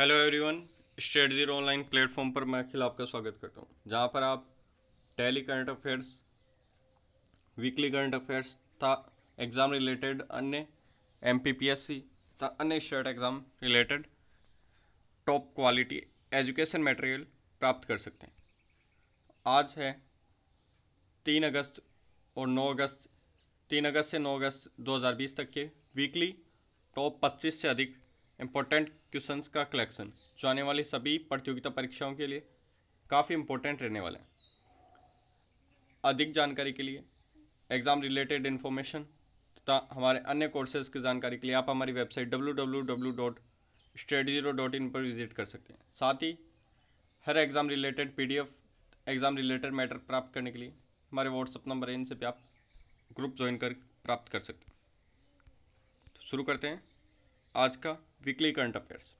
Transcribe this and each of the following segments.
Hello everyone state zero online platform पर मैं अखिल आपका स्वागत करता हूँ जहाँ पर आप daily current affairs weekly current affairs था एग्ज़ाम रिलेटेड अन्य M P P S C तथा अन्य state exam related top quality education material प्राप्त कर सकते हैं आज है तीन अगस्त और नौ अगस्त तीन अगस्त से नौ अगस्त 2020 तक के वीकली टॉप 25 से अधिक इम्पोर्टेंट क्वेश्चन का कलेक्शन जो आने वाली सभी प्रतियोगिता परीक्षाओं के लिए काफ़ी इम्पोर्टेंट रहने वाले हैं अधिक जानकारी के लिए एग्ज़ाम रिलेटेड इन्फॉर्मेशन तथा हमारे अन्य कोर्सेज़ की जानकारी के लिए आप हमारी वेबसाइट इन पर विजिट कर सकते हैं साथ ही हर exam related F exam related matter प्राप्त करने के लिए हमारे व्हाट्सअप नंबर है इनसे भी आप ग्रुप ज्वाइन कर प्राप्त कर सकते हैं तो शुरू करते हैं आज का weekly current affairs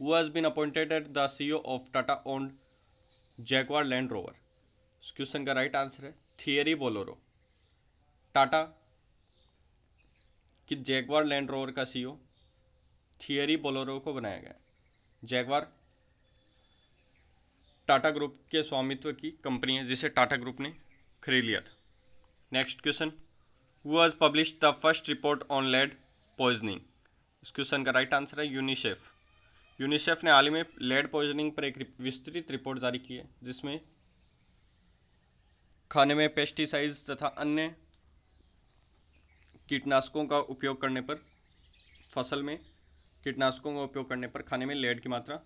who has been appointed at the C of Tata owned Jaguar Land Rover इस क्वेश्चन का राइट आंसर है थियरी बोलोरो टाटा की जैकवार लैंड रोवर का सीईओ थियरी बोलोरो को बनाया गया जैकवार टाटा ग्रुप के स्वामित्व की कंपनी है जिसे टाटा ग्रुप ने खरीद लिया था next question who has publish the first report on lead poisoning इस क्वेश्चन का राइट आंसर है यूनिसेफ यूनिसेफ ने हाल ही में लेड पॉइजनिंग पर एक विस्तृत रिपोर्ट जारी की है जिसमें खाने में पेस्टिसाइड्स तथा अन्य कीटनाशकों का उपयोग करने पर फसल में कीटनाशकों का उपयोग करने पर खाने में लेड की मात्रा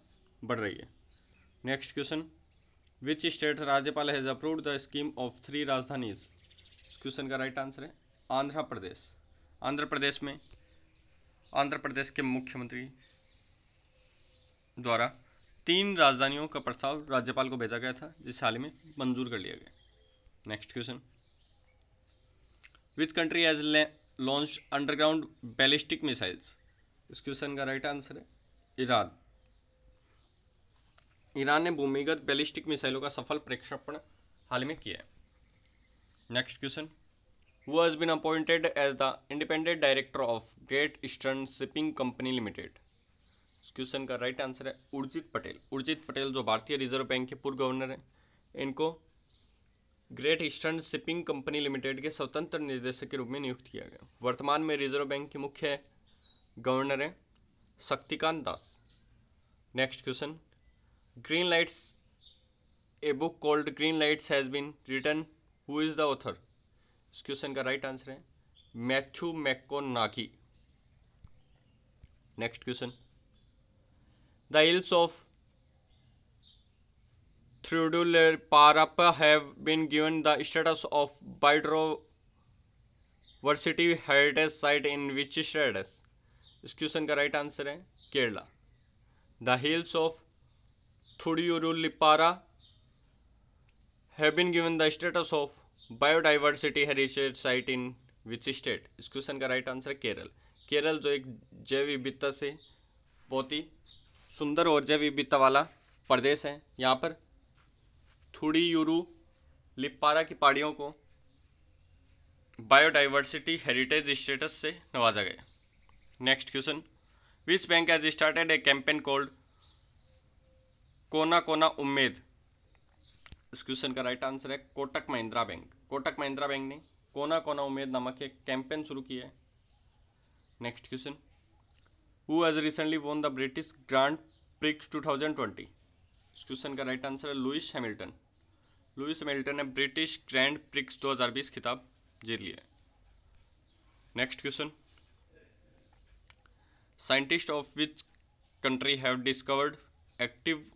बढ़ रही है नेक्स्ट क्वेश्चन विच स्टेट राज्यपाल has approve the scheme of three राजधानीज इस क्वेश्चन का राइट आंसर है आंध्र प्रदेश आंध्र प्रदेश में आंध्र प्रदेश के मुख्यमंत्री द्वारा तीन राजधानियों का प्रस्ताव राज्यपाल को भेजा गया था जिसे हाल ही में मंजूर कर लिया गया next question which country has launch underground ballistic missiles इस क्वेश्चन का राइट आंसर है ईरान ईरान ने भूमिगत बैलिस्टिक मिसाइलों का सफल प्रक्षेपण हाल में किया है next question who has been appointed as the independent director of Great Eastern Shipping Company Limited. इस क्वेश्चन का राइट आंसर है उर्जित पटेल उर्जित पटेल जो भारतीय रिजर्व बैंक के पूर्व गवर्नर हैं इनको Great Eastern Shipping Company Limited के स्वतंत्र निदेशक के रूप में नियुक्त किया गया वर्तमान में रिजर्व बैंक के मुख्य गवर्नर हैं Shaktikanta Das next question Green Lights a book called Green Lights has been written who is the author इस क्वेश्चन का राइट आंसर है Matthew McConaughey next question the hills of Thrudular Parappa have been given the status of biodiversity heritage site in which status इस question का right answer है Kerala the hills of Thudiyurulippara have been given the status of biodiversity heritage site in which state इस question का right answer है केरल केरल जो एक जैव विविधता से बहुत ही सुंदर और जैव विविधता वाला प्रदेश है यहाँ पर थोड़ी यूरू लिपारा की पहाड़ियों को बायोडाइवर्सिटी हेरिटेज स्टेटस से नवाजा गया next question which bank has started a campaign called Kona Kona Ummeed इस क्वेश्चन का राइट आंसर है कोटक महिंद्रा बैंक कोटक महिंद्रा बैंक ने कोना कोना उम्मीद नामक एक कैंपेन शुरू किया है next question who has recently won the British Grand Prix 2020 इस क्वेश्चन का राइट आंसर है लुइस हैमिल्टन लुइस हैमिल्टन ने ब्रिटिश ग्रैंड प्रिक्स 2020 खिताब जीत लिया है next question scientist of which country have discovered active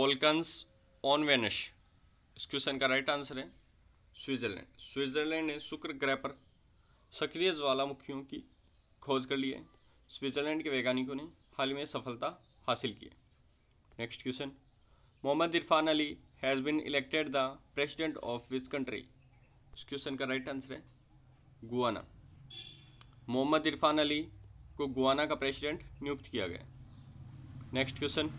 volcanoes on Venus. इस question का राइट आंसर है स्विट्जरलैंड स्विट्जरलैंड ने शुक्र ग्रह पर सक्रिय ज्वालामुखियों की खोज कर ली है स्विट्जरलैंड के वैज्ञानिकों ने हाल में सफलता हासिल की है next question Mohamed Irfaan Ali has been elected the president of which country इस क्वेश्चन का राइट आंसर है गुआना मोहम्मद इरफान अली को गुआना का प्रेसिडेंट नियुक्त किया गया next question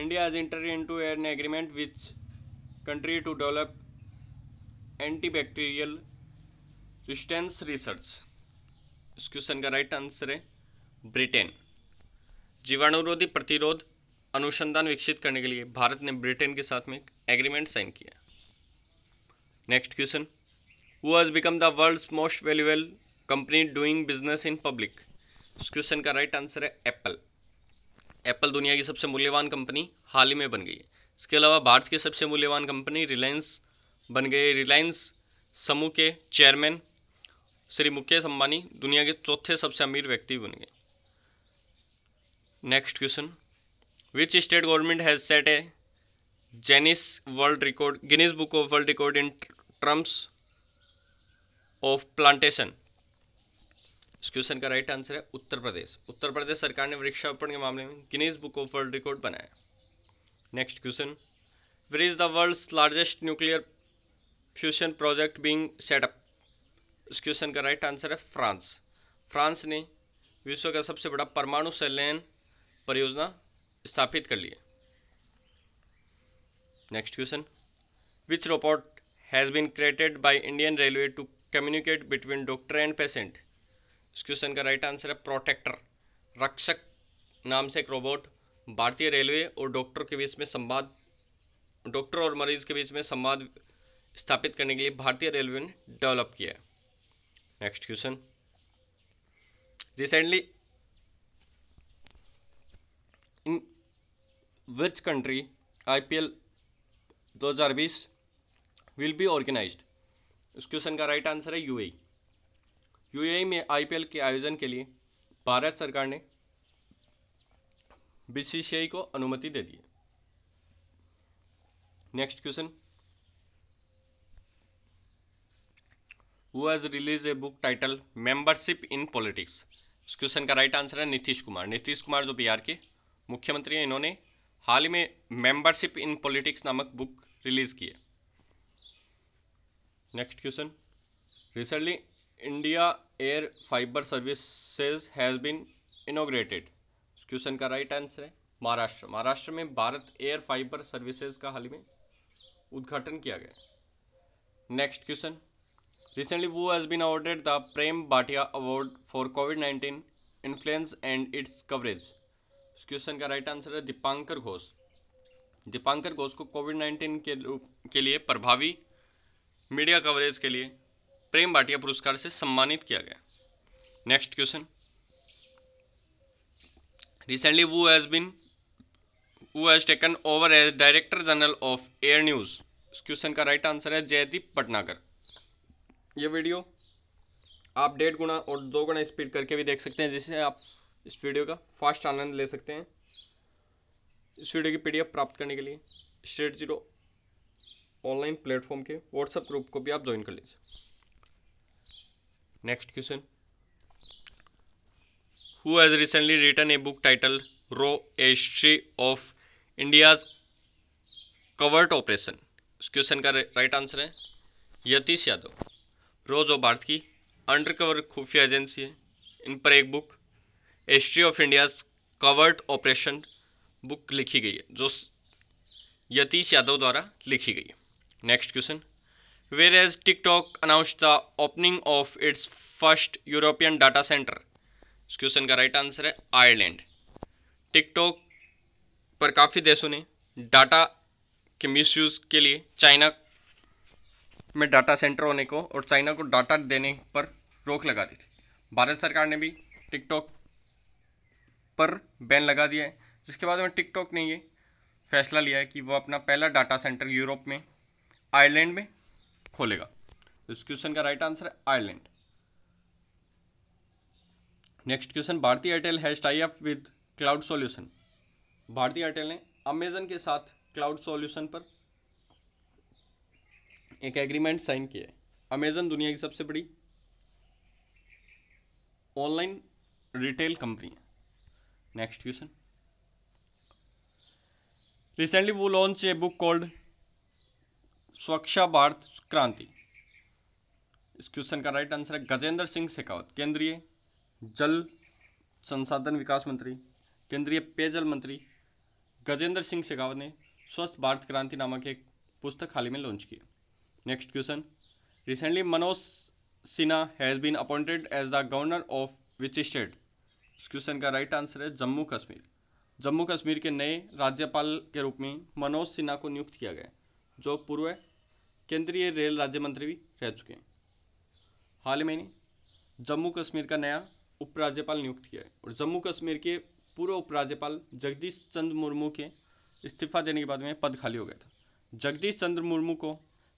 India is enter into an agreement which country to develop antibacterial resistance रिसर्च इस क्वेश्चन का राइट आंसर है ब्रिटेन जीवाणुरोधी प्रतिरोध अनुसंधान विकसित करने के लिए भारत ने ब्रिटेन के साथ में एग्रीमेंट साइन किया next question who has become the world most वैल्यूएल company doing business in public इस क्वेश्चन का राइट आंसर है एप्पल एप्पल दुनिया की सबसे मूल्यवान कंपनी हाल ही में बन गई है इसके अलावा भारत की सबसे मूल्यवान कंपनी रिलायंस बन गए रिलायंस समूह के चेयरमैन श्री मुकेश अंबानी दुनिया के चौथे सबसे अमीर व्यक्ति बन गए next question which state government has set a Guinness world record Guinness book of world record in terms of plantation इस क्वेश्चन का राइट आंसर है उत्तर प्रदेश उत्तर प्रदेश सरकार ने वृक्षारोपण के मामले में Guinness book of world record बनाया next question where is the world's largest nuclear fusion project being set up इस क्वेश्चन का राइट आंसर है फ्रांस फ्रांस ने विश्व का सबसे बड़ा परमाणु सैलैन परियोजना स्थापित कर ली है next question which robot has been created by Indian railways to communicate between doctor and patient इस क्वेश्चन का राइट आंसर है प्रोटेक्टर रक्षक नाम से एक रोबोट भारतीय रेलवे और डॉक्टर के बीच में संवाद डॉक्टर और मरीज के बीच में संवाद स्थापित करने के लिए भारतीय रेलवे ने डेवलप किया है next question recently in which country IPL 2020 will be organised इस क्वेश्चन का राइट आंसर है यूएई यूएई e। e में आईपीएल के आयोजन के लिए भारत सरकार ने बीसीसीआई को अनुमति दे दी next question who has release a book title membership in politics इस क्वेश्चन का राइट आंसर है नीतीश कुमार नीतीश कुमार जो बिहार के मुख्यमंत्री हैं इन्होंने हाल ही में मेंबरशिप इन पॉलिटिक्स नामक बुक रिलीज की है next question recently India air fibre services has been inaugurated question का राइट आंसर है महाराष्ट्र महाराष्ट्र में भारत एयर फाइबर सर्विसेज का हाल ही में उद्घाटन किया गया next question recently who has been awarded the Prem Bhatia award for COVID nineteen influence and its coverage इस क्वेश्चन का राइट आंसर है दीपांकर घोष दीपांकर घोष को कोविड नाइन्टीन के, के लिए प्रभावी मीडिया कवरेज के लिए प्रेम भाटिया पुरस्कार से सम्मानित किया गया next question recently who has been who has taken over as director general of air news इस क्वेश्चन का राइट आंसर है जयदीप पटनाकर ye वीडियो आप डेढ़ गुना और दो गुना स्पीड करके भी देख सकते हैं जिससे आप इस वीडियो का फास्ट आनंद ले सकते हैं इस वीडियो की पीडीएफ प्राप्त करने के लिए स्टेट जीरो ऑनलाइन प्लेटफॉर्म के व्हाट्सएप ग्रुप को भी आप ज्वाइन कर लीजिए next question who has recently written a book titled Raw History of India's covert operation इस क्वेश्चन का राइट आंसर है यतीश यादव रो जो भारत की अंडरकवर खुफिया एजेंसी है इन पर एक book history of India's covert operation book लिखी गई है जो यतीश यादव द्वारा लिखी गई है next question where has TikTok announce the opening of its first European data centre इस क्वेश्चन का राइट आंसर है आयरलैंड टिकटॉक पर काफ़ी देशों ने डाटा के मिसयूज के लिए चाइना में डाटा सेंटर होने को और चाइना को डाटा देने पर रोक लगा दी थी भारत सरकार ने भी टिकटॉक पर बैन लगा दिया है जिसके बाद में टिकटॉक ने ये फैसला लिया है कि वो अपना पहला डाटा सेंटर यूरोप में आयरलैंड में खोलेगा तो इस क्वेश्चन का राइट आंसर है Ireland next question Bharti Airtel has tie up with cloud solution Bharti Airtel ने अमेजन के साथ क्लाउड सॉल्यूशन पर एक एग्रीमेंट साइन किया है अमेजन दुनिया की सबसे बड़ी ऑनलाइन रिटेल कंपनी है next question recently who launch a book called Swachh Bharat क्रांति इस क्वेश्चन का राइट आंसर है गजेंद्र सिंह शेखावत केंद्रीय जल संसाधन विकास मंत्री केंद्रीय पेयजल मंत्री गजेंद्र सिंह शेखावत ने स्वस्थ भारत क्रांति नामक एक पुस्तक हाल ही में लॉन्च की next question recently Manoj Sinha has been appointed as the governor of which state इस क्वेश्चन का राइट आंसर है जम्मू कश्मीर जम्मू कश्मीर के नए राज्यपाल के रूप में मनोज सिन्हा को नियुक्त किया गया जो पूर्व केंद्रीय रेल राज्य मंत्री भी रह चुके हैं हाल ही में जम्मू कश्मीर का नया उपराज्यपाल नियुक्त किया है और जम्मू कश्मीर के पूर्व उपराज्यपाल जगदीश चंद्र मुर्मू के इस्तीफा देने के बाद में पद खाली हो गया था जगदीश चंद्र मुर्मू को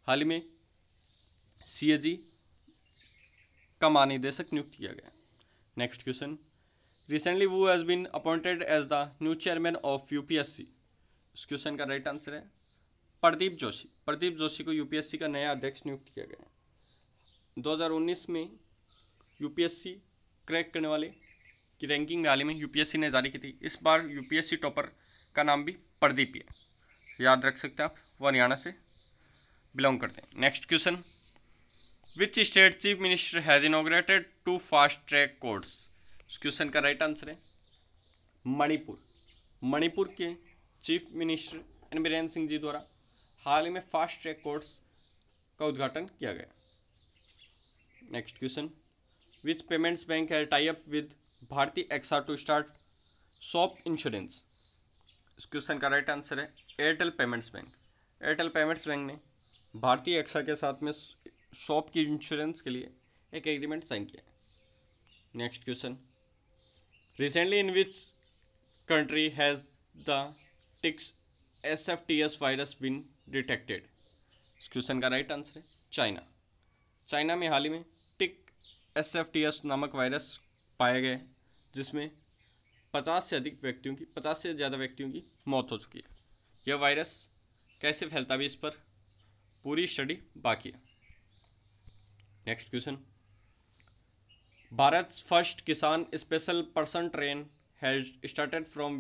हाल ही में सी का महानिदेशक नियुक्त किया गया next question recently who has been appointed as the new chairman of UPSC इस क्वेश्चन का राइट आंसर है प्रदीप जोशी प्रदीप जोशी को यूपीएससी का नया अध्यक्ष नियुक्त किया गया 2019 में यूपीएससी क्रैक करने वाले की रैंकिंग हाल ही में यूपीएससी ने जारी की थी इस बार यूपीएससी टॉपर का नाम भी प्रदीप है याद रख सकते हैं आप वो हरियाणा से बिलोंग करते हैं next question which state chief minister has inaugurated to fast track courts इस क्वेश्चन का राइट आंसर है मणिपुर मणिपुर के chief minister N Biren Singh ji द्वारा हाल ही में फास्ट ट्रैक कोर्ट्स का उद्घाटन किया गया next question with payments bank है type up with Bharti AXA to start shop insurance इस क्वेश्चन का राइट आंसर है Airtel payments bank Airtel payments bank ने भारतीय एक्सा के साथ में शॉप की इंश्योरेंस के लिए एक एग्रीमेंट साइन किया next question recently in which country has the ticks S F T S virus been detected इस क्वेश्चन का राइट आंसर है चाइना चाइना में हाल ही में एस एफ टी एस नामक वायरस पाए गए जिसमें पचास से अधिक व्यक्तियों की पचास से ज़्यादा व्यक्तियों की मौत हो चुकी है यह वायरस कैसे फैलता भी इस पर पूरी स्टडी बाकी है next question Bharat first Kisan special person train has started from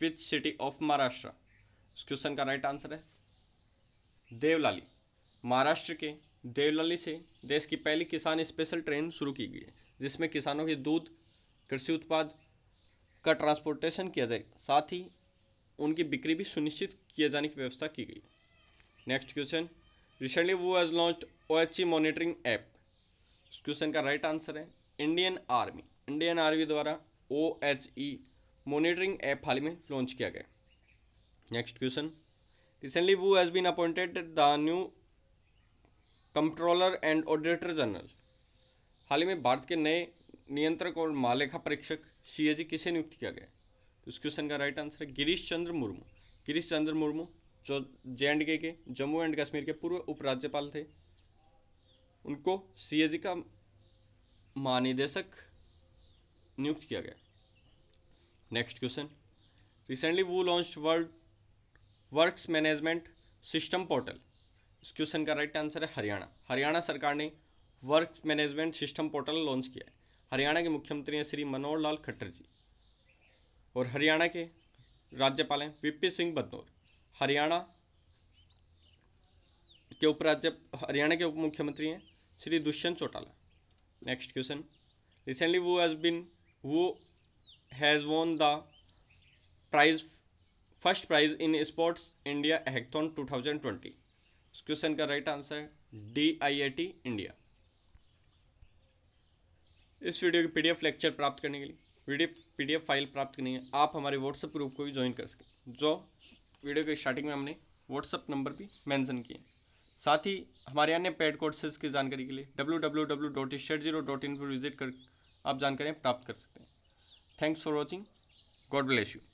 which city of Maharashtra इस क्वेश्चन का राइट आंसर है देवलाली महाराष्ट्र के देवलाली से देश की पहली किसान स्पेशल ट्रेन शुरू की गई है जिसमें किसानों के दूध कृषि उत्पाद का ट्रांसपोर्टेशन किया जाए साथ ही उनकी बिक्री भी सुनिश्चित किए जाने की व्यवस्था की गई next question recently who has launch O H C monitoring app इस क्वेश्चन का राइट आंसर है इंडियन आर्मी इंडियन आर्मी द्वारा O H E monitoring app हाल ही में लॉन्च किया गया next question recently who has been appointed the new controller and auditor general हाल ही में भारत के नए नियंत्रक और महालेखा परीक्षक सी किसे नियुक्त किया गया तो इस क्वेश्चन का राइट आंसर है गिरीश चंद्र मुर्मू गिरीश चंद्र मुर्मू जो जे एंड के के जम्मू एंड कश्मीर के पूर्व उपराज्यपाल थे उनको सी का महानिदेशक नियुक्त किया गया next question recently who launch world works management system portal इस क्वेश्चन का राइट आंसर है हरियाणा हरियाणा सरकार ने work management system portal launch किया है हरियाणा के मुख्यमंत्री हैं श्री मनोहर लाल खट्टर जी और हरियाणा के राज्यपाल हैं वीपी सिंह बदनौर हरियाणा के उपराज्य हरियाणा के उप मुख्यमंत्री हैं Shri Dushyant Chautala next question recently who has been who has won the prize first prize in sports India hackathon twenty इस क्वेश्चन का राइट आंसर है D I I T India इस वीडियो की पीडीएफ लेक्चर प्राप्त करने के लिए वीडियो पीडीएफ फाइल प्राप्त करनी है आप हमारे व्हाट्सएप ग्रुप को भी ज्वाइन कर सकें जो वीडियो के स्टार्टिंग में हमने व्हाट्सएप नंबर भी मैंशन किए साथ ही हमारे अन्य पेड कोर्सेज की जानकारी के लिए W W W dot state zero dot in पर विजिट कर आप जानकारियाँ प्राप्त कर सकते हैं thanks for watching God bless you